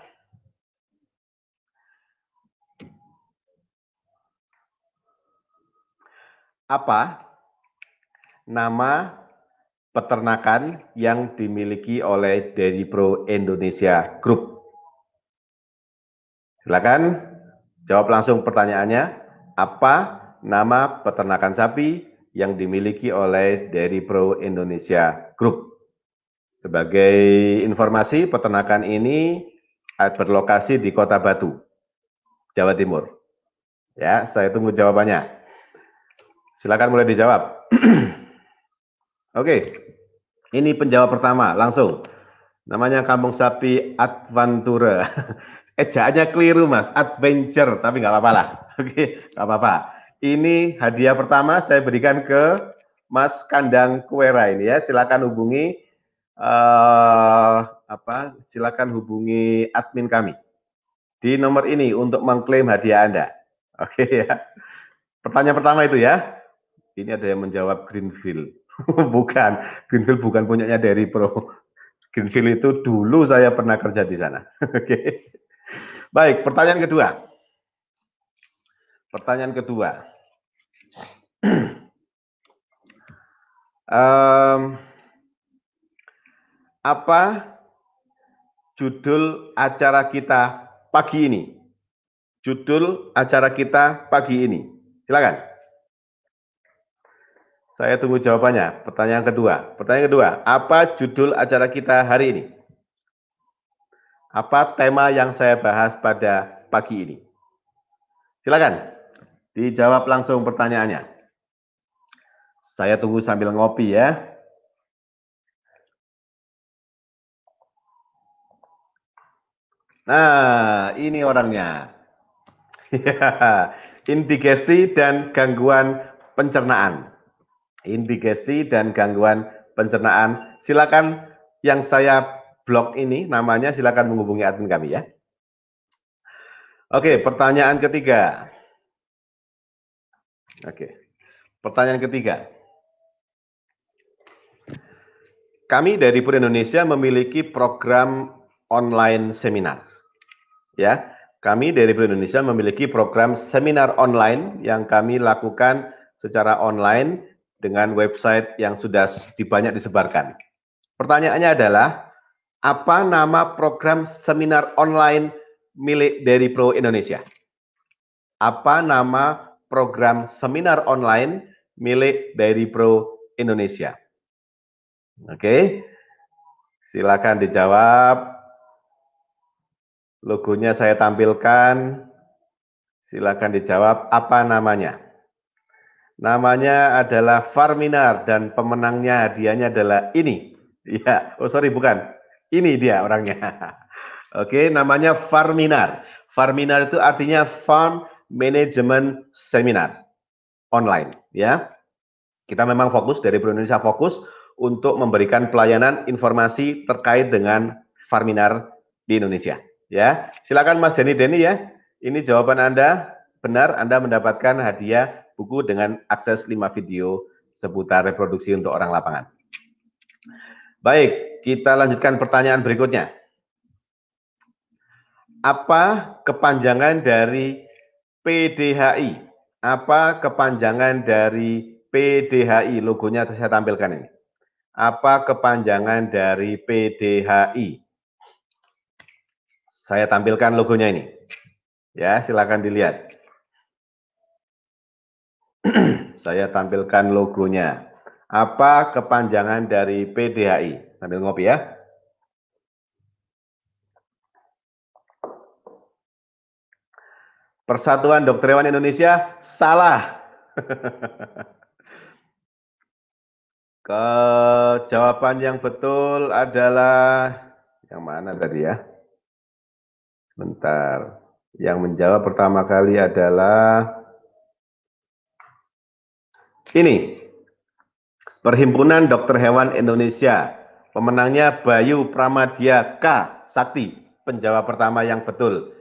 apa nama peternakan yang dimiliki oleh Dairy Pro Indonesia Group? Silakan Jawab langsung pertanyaannya, apa nama peternakan sapi yang dimiliki oleh Dairy Pro Indonesia Group? Sebagai informasi, peternakan ini berlokasi di Kota Batu, Jawa Timur. Ya, saya tunggu jawabannya. Silakan mulai dijawab. Oke, ini penjawab pertama langsung. Namanya Kampung Sapi Adventure. ejaannya keliru mas, adventure, tapi nggak apa-apa lah. Oke, nggak apa-apa. Ini hadiah pertama saya berikan ke Mas Kandang Kuera ini ya. Silakan hubungi uh, apa? Silakan hubungi admin kami di nomor ini untuk mengklaim hadiah Anda. Oke ya. Pertanyaan pertama itu ya. Ini ada yang menjawab Greenfield. bukan, Greenfield bukan punyanya dari Pro. Greenfield itu dulu saya pernah kerja di sana. Oke. Baik, pertanyaan kedua. Pertanyaan kedua. um, apa judul acara kita pagi ini? Judul acara kita pagi ini. Silakan. Saya tunggu jawabannya. Pertanyaan kedua. Pertanyaan kedua, apa judul acara kita hari ini? apa tema yang saya bahas pada pagi ini? Silakan dijawab langsung pertanyaannya. Saya tunggu sambil ngopi ya. Nah, ini orangnya. Indigesti dan gangguan pencernaan. Indigesti dan gangguan pencernaan. Silakan yang saya blog ini namanya silakan menghubungi admin kami ya. Oke, pertanyaan ketiga. Oke. Pertanyaan ketiga. Kami dari Pur Indonesia memiliki program online seminar. Ya, kami dari Pur Indonesia memiliki program seminar online yang kami lakukan secara online dengan website yang sudah banyak disebarkan. Pertanyaannya adalah, apa nama program seminar online milik dari Pro Indonesia? Apa nama program seminar online milik dari Pro Indonesia? Oke. Okay. Silakan dijawab. Logonya saya tampilkan. Silakan dijawab apa namanya. Namanya adalah Farminar dan pemenangnya hadiahnya adalah ini. Iya, oh sorry bukan. Ini dia orangnya. Oke, namanya Farminar. Farminar itu artinya Farm Management Seminar online, ya. Kita memang fokus dari Pro Indonesia fokus untuk memberikan pelayanan informasi terkait dengan Farminar di Indonesia, ya. Silakan Mas Denny Denny ya. Ini jawaban Anda benar Anda mendapatkan hadiah buku dengan akses 5 video seputar reproduksi untuk orang lapangan. Baik, kita lanjutkan pertanyaan berikutnya. Apa kepanjangan dari PDHI? Apa kepanjangan dari PDHI? Logonya saya tampilkan ini. Apa kepanjangan dari PDHI? Saya tampilkan logonya ini. Ya, silakan dilihat. saya tampilkan logonya. Apa kepanjangan dari PDHI? Sambil ngopi ya. Persatuan Dokter Hewan Indonesia salah. Ke jawaban yang betul adalah yang mana tadi ya? Sebentar. Yang menjawab pertama kali adalah ini. Perhimpunan Dokter Hewan Indonesia. Pemenangnya Bayu Pramadia K. Sakti, penjawab pertama yang betul.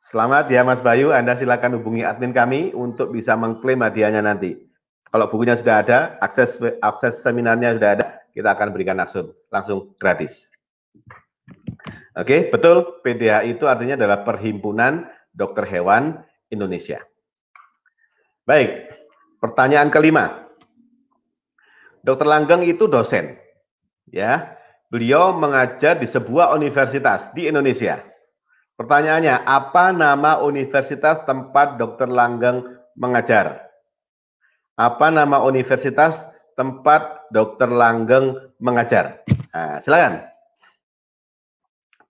Selamat ya Mas Bayu, Anda silakan hubungi admin kami untuk bisa mengklaim hadiahnya nanti. Kalau bukunya sudah ada, akses akses seminarnya sudah ada, kita akan berikan langsung langsung gratis. Oke, betul PDH itu artinya adalah Perhimpunan Dokter Hewan Indonesia. Baik, pertanyaan kelima. Dokter Langgeng itu dosen. Ya. Beliau mengajar di sebuah universitas di Indonesia. Pertanyaannya, apa nama universitas tempat Dokter Langgeng mengajar? Apa nama universitas tempat Dokter Langgeng mengajar? Nah, silakan.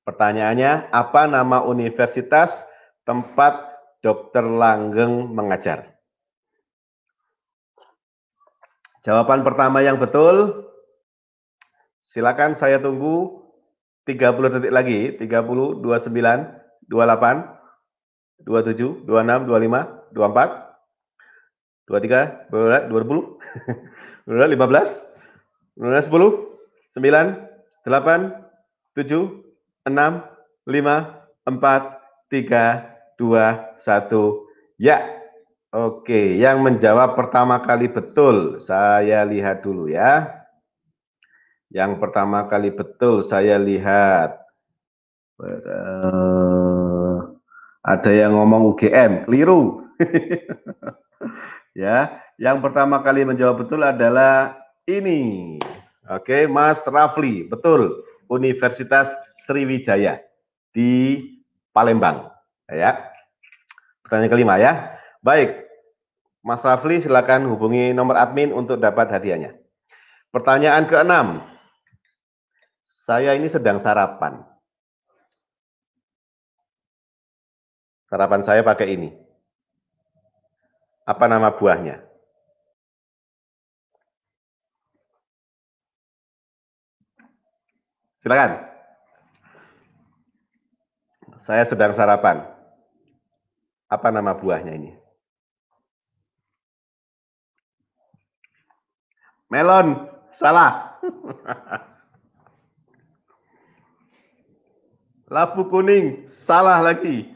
Pertanyaannya, apa nama universitas tempat Dokter Langgeng mengajar? Jawaban pertama yang betul, silakan saya tunggu 30 detik lagi, 30, 29, 28, 27, 26, 25, 24, 23, 24, 20, 20 15, 15, 10, 9, 8, 7, 6, 5, 4, 3, 2, 1. Ya. Oke, yang menjawab pertama kali betul, saya lihat dulu ya. Yang pertama kali betul saya lihat ada yang ngomong UGM, keliru. ya, yang pertama kali menjawab betul adalah ini. Oke, Mas Rafli, betul. Universitas Sriwijaya di Palembang. Ya. Pertanyaan kelima ya. Baik, Mas Rafli silakan hubungi nomor admin untuk dapat hadiahnya. Pertanyaan keenam. Saya ini sedang sarapan. Sarapan saya pakai ini. Apa nama buahnya? Silakan. Saya sedang sarapan. Apa nama buahnya ini? Melon, salah. Labu kuning, salah lagi.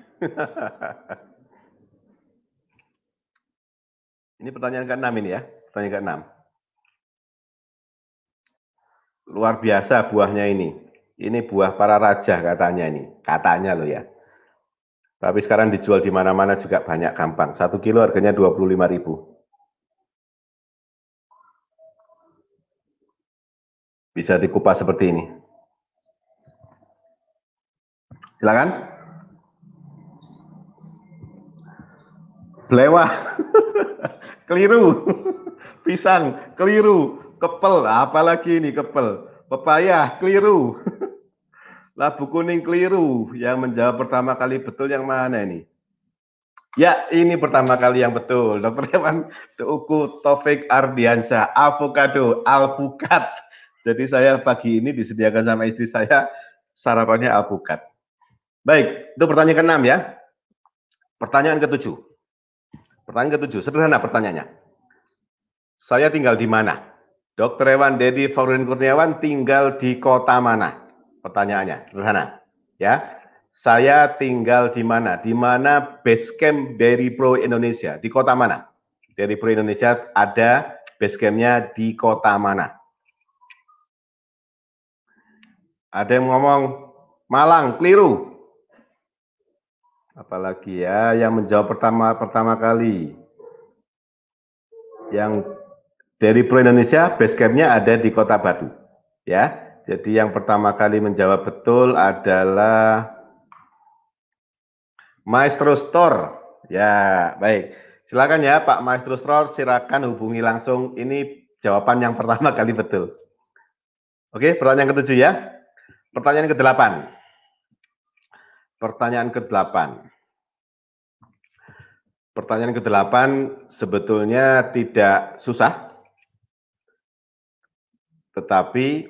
ini pertanyaan ke-6 ini ya, pertanyaan ke-6. Luar biasa buahnya ini. Ini buah para raja katanya ini, katanya loh ya. Tapi sekarang dijual di mana-mana juga banyak gampang. Satu kilo harganya 25 ribu. bisa dikupas seperti ini. Silakan. Lewat, keliru. Pisang, keliru. Kepel, apalagi ini kepel. Pepaya, keliru. Labu kuning keliru. Yang menjawab pertama kali betul yang mana ini? Ya, ini pertama kali yang betul. Dokter Hewan Tuku Taufik Ardiansyah, avocado, alpukat jadi saya pagi ini disediakan sama istri saya sarapannya alpukat. Baik, itu pertanyaan ke-6 ya. Pertanyaan ke-7. Pertanyaan ke-7, sederhana pertanyaannya. Saya tinggal di mana? Dokter Ewan Dedi Faurin Kurniawan tinggal di kota mana? Pertanyaannya sederhana. Ya. Saya tinggal di mana? Di mana base camp dari Pro Indonesia? Di kota mana? Dari Pro Indonesia ada base campnya di kota mana? Ada yang ngomong Malang keliru. Apalagi ya yang menjawab pertama pertama kali. Yang dari Pro Indonesia basecampnya ada di Kota Batu. Ya, jadi yang pertama kali menjawab betul adalah Maestro Store. Ya, baik. Silakan ya Pak Maestro Store, silakan hubungi langsung. Ini jawaban yang pertama kali betul. Oke, pertanyaan ketujuh ya. Pertanyaan ke-8. Pertanyaan ke-8. Pertanyaan ke-8 sebetulnya tidak susah. Tetapi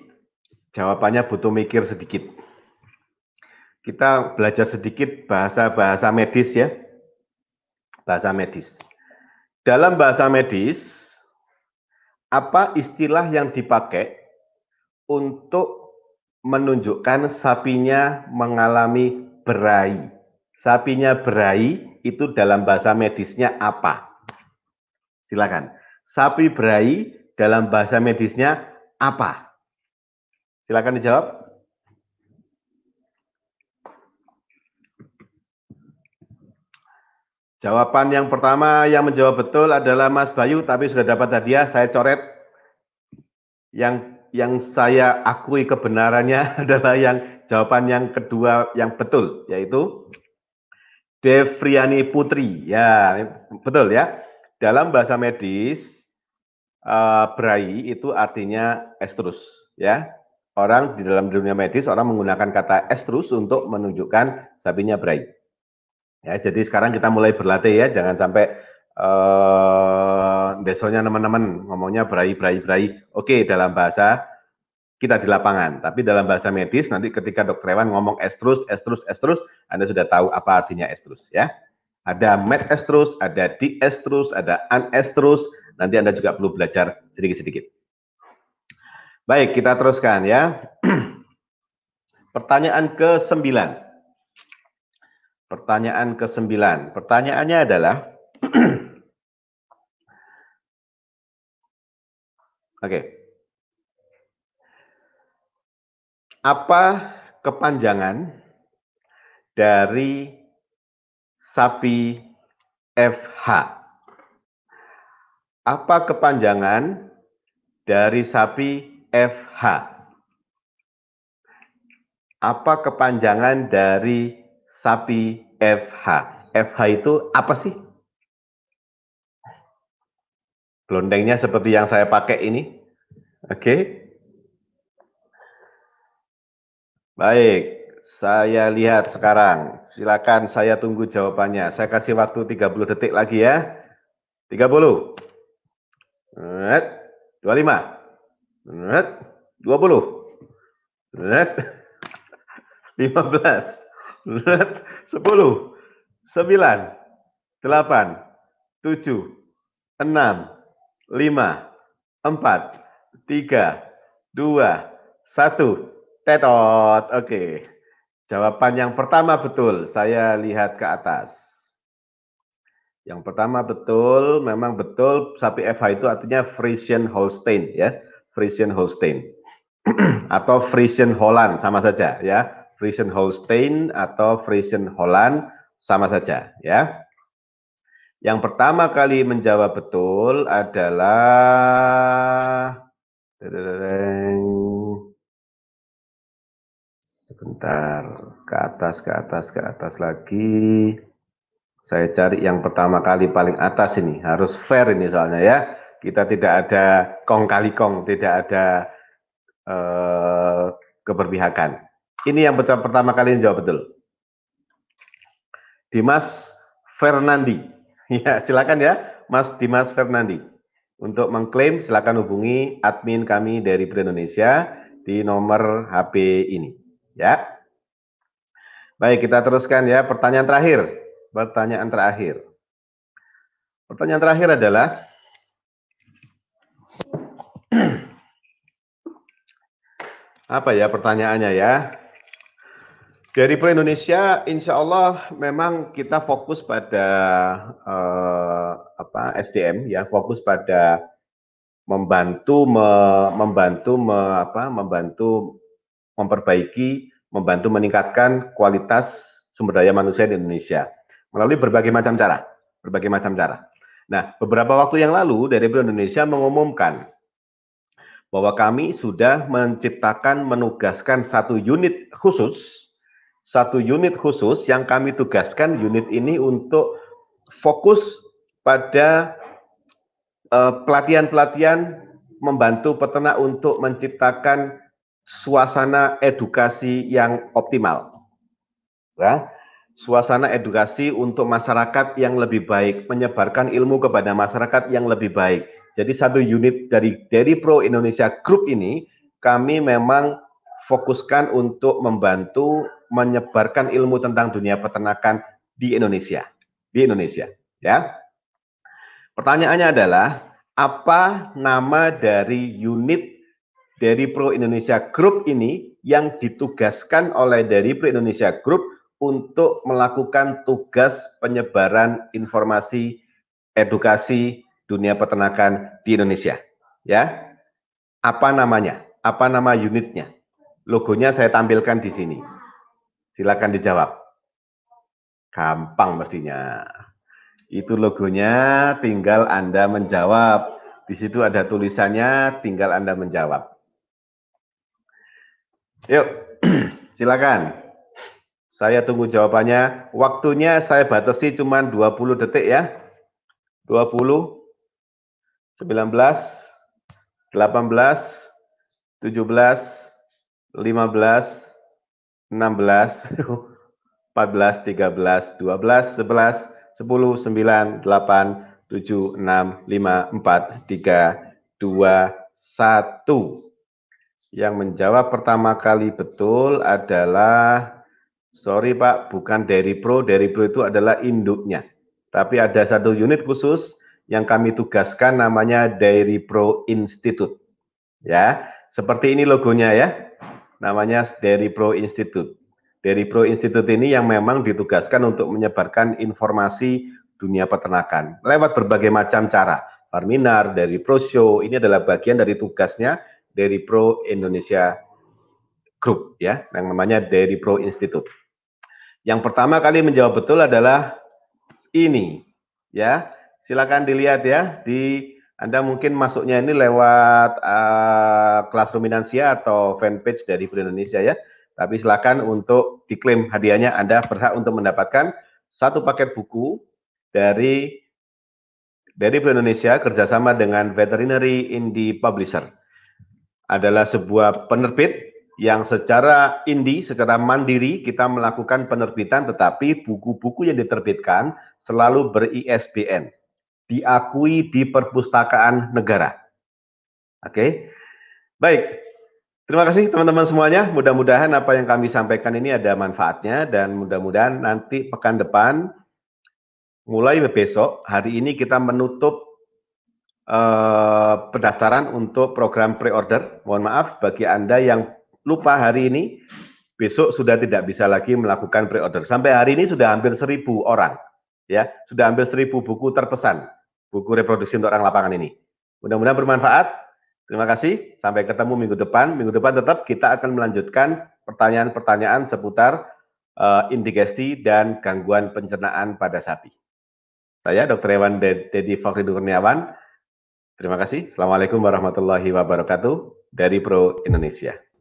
jawabannya butuh mikir sedikit. Kita belajar sedikit bahasa-bahasa medis ya. Bahasa medis. Dalam bahasa medis, apa istilah yang dipakai untuk menunjukkan sapinya mengalami berai. Sapinya berai itu dalam bahasa medisnya apa? Silakan. Sapi berai dalam bahasa medisnya apa? Silakan dijawab. Jawaban yang pertama yang menjawab betul adalah Mas Bayu, tapi sudah dapat hadiah, saya coret. Yang yang saya akui kebenarannya adalah yang jawaban yang kedua yang betul yaitu Devriani Putri. Ya, betul ya. Dalam bahasa medis uh, eh, berai itu artinya estrus ya. Orang di dalam dunia medis orang menggunakan kata estrus untuk menunjukkan sapinya berai. Ya, jadi sekarang kita mulai berlatih ya, jangan sampai uh, desonya teman-teman ngomongnya berai berai berai. Oke, dalam bahasa kita di lapangan, tapi dalam bahasa medis nanti ketika dokter hewan ngomong estrus, estrus, estrus, Anda sudah tahu apa artinya estrus ya. Ada med estrus, ada di estrus, ada an estrus, nanti Anda juga perlu belajar sedikit-sedikit. Baik, kita teruskan ya. Pertanyaan ke sembilan. Pertanyaan ke sembilan. Pertanyaannya adalah Oke. Apa kepanjangan dari sapi FH? Apa kepanjangan dari sapi FH? Apa kepanjangan dari sapi FH? FH itu apa sih? Lontengnya seperti yang saya pakai ini. Oke. Okay. Baik, saya lihat sekarang. Silakan saya tunggu jawabannya. Saya kasih waktu 30 detik lagi ya. 30. 25. 20. 15. 10. 9. 8. 7. 6 lima, empat, tiga, dua, satu. Tetot. Oke. Jawaban yang pertama betul. Saya lihat ke atas. Yang pertama betul, memang betul sapi FH itu artinya Frisian Holstein ya. Frisian Holstein. atau Frisian Holland sama saja ya. Frisian Holstein atau Frisian Holland sama saja ya. Yang pertama kali menjawab betul adalah sebentar ke atas ke atas ke atas lagi. Saya cari yang pertama kali paling atas ini, harus fair ini soalnya ya. Kita tidak ada kong kali kong, tidak ada eh, keberpihakan. Ini yang pertama kali menjawab betul. Dimas Fernandi. Ya, silakan ya Mas Dimas Fernandi. Untuk mengklaim silakan hubungi admin kami dari Brand Indonesia di nomor HP ini. Ya. Baik, kita teruskan ya. Pertanyaan terakhir. Pertanyaan terakhir. Pertanyaan terakhir adalah apa ya pertanyaannya ya? Dari Pro Indonesia, insya Allah memang kita fokus pada eh, apa SDM ya, fokus pada membantu me, membantu me, apa membantu memperbaiki, membantu meningkatkan kualitas sumber daya manusia di Indonesia melalui berbagai macam cara, berbagai macam cara. Nah, beberapa waktu yang lalu dari Pro Indonesia mengumumkan bahwa kami sudah menciptakan menugaskan satu unit khusus satu unit khusus yang kami tugaskan unit ini untuk fokus pada eh, pelatihan-pelatihan membantu peternak untuk menciptakan suasana edukasi yang optimal. Ya, suasana edukasi untuk masyarakat yang lebih baik, menyebarkan ilmu kepada masyarakat yang lebih baik. Jadi satu unit dari dari Pro Indonesia Group ini kami memang fokuskan untuk membantu menyebarkan ilmu tentang dunia peternakan di Indonesia. Di Indonesia, ya. Pertanyaannya adalah apa nama dari unit dari Pro Indonesia Group ini yang ditugaskan oleh dari Pro Indonesia Group untuk melakukan tugas penyebaran informasi edukasi dunia peternakan di Indonesia, ya. Apa namanya? Apa nama unitnya? Logonya saya tampilkan di sini. Silakan dijawab. Gampang mestinya. Itu logonya, tinggal Anda menjawab. Di situ ada tulisannya, tinggal Anda menjawab. Yuk, silakan. Saya tunggu jawabannya. Waktunya saya batasi cuma 20 detik ya. 20, 19, 18, 17, 15, 16, 14, 13, 12, 11, 10, 9, 8, 7, 6, 5, 4, 3, 2, 1. Yang menjawab pertama kali betul adalah, sorry Pak, bukan Pro. dari Pro itu adalah induknya. Tapi ada satu unit khusus yang kami tugaskan namanya Dairy Pro Institute. Ya, seperti ini logonya ya namanya Dairy Pro Institute. Dairy Pro Institute ini yang memang ditugaskan untuk menyebarkan informasi dunia peternakan lewat berbagai macam cara. Farminar, Dairy Pro Show, ini adalah bagian dari tugasnya Dairy Pro Indonesia Group ya, yang namanya Dairy Pro Institute. Yang pertama kali menjawab betul adalah ini ya. Silakan dilihat ya di anda mungkin masuknya ini lewat uh, kelas ruminansia atau fanpage dari Brin Indonesia ya. Tapi silakan untuk diklaim hadiahnya Anda berhak untuk mendapatkan satu paket buku dari dari Brin Indonesia kerjasama dengan Veterinary Indie Publisher. Adalah sebuah penerbit yang secara indie, secara mandiri kita melakukan penerbitan tetapi buku-buku yang diterbitkan selalu ber-ISBN diakui di perpustakaan negara. Oke. Okay? Baik. Terima kasih teman-teman semuanya. Mudah-mudahan apa yang kami sampaikan ini ada manfaatnya dan mudah-mudahan nanti pekan depan mulai besok hari ini kita menutup eh, pendaftaran untuk program pre-order. Mohon maaf bagi Anda yang lupa hari ini, besok sudah tidak bisa lagi melakukan pre-order. Sampai hari ini sudah hampir seribu orang, ya, sudah hampir seribu buku terpesan buku reproduksi untuk orang lapangan ini. Mudah-mudahan bermanfaat. Terima kasih. Sampai ketemu minggu depan. Minggu depan tetap kita akan melanjutkan pertanyaan-pertanyaan seputar uh, indigesti dan gangguan pencernaan pada sapi. Saya Dr. Ewan Dedi Fakri Kurniawan. Terima kasih. Assalamualaikum warahmatullahi wabarakatuh dari Pro Indonesia.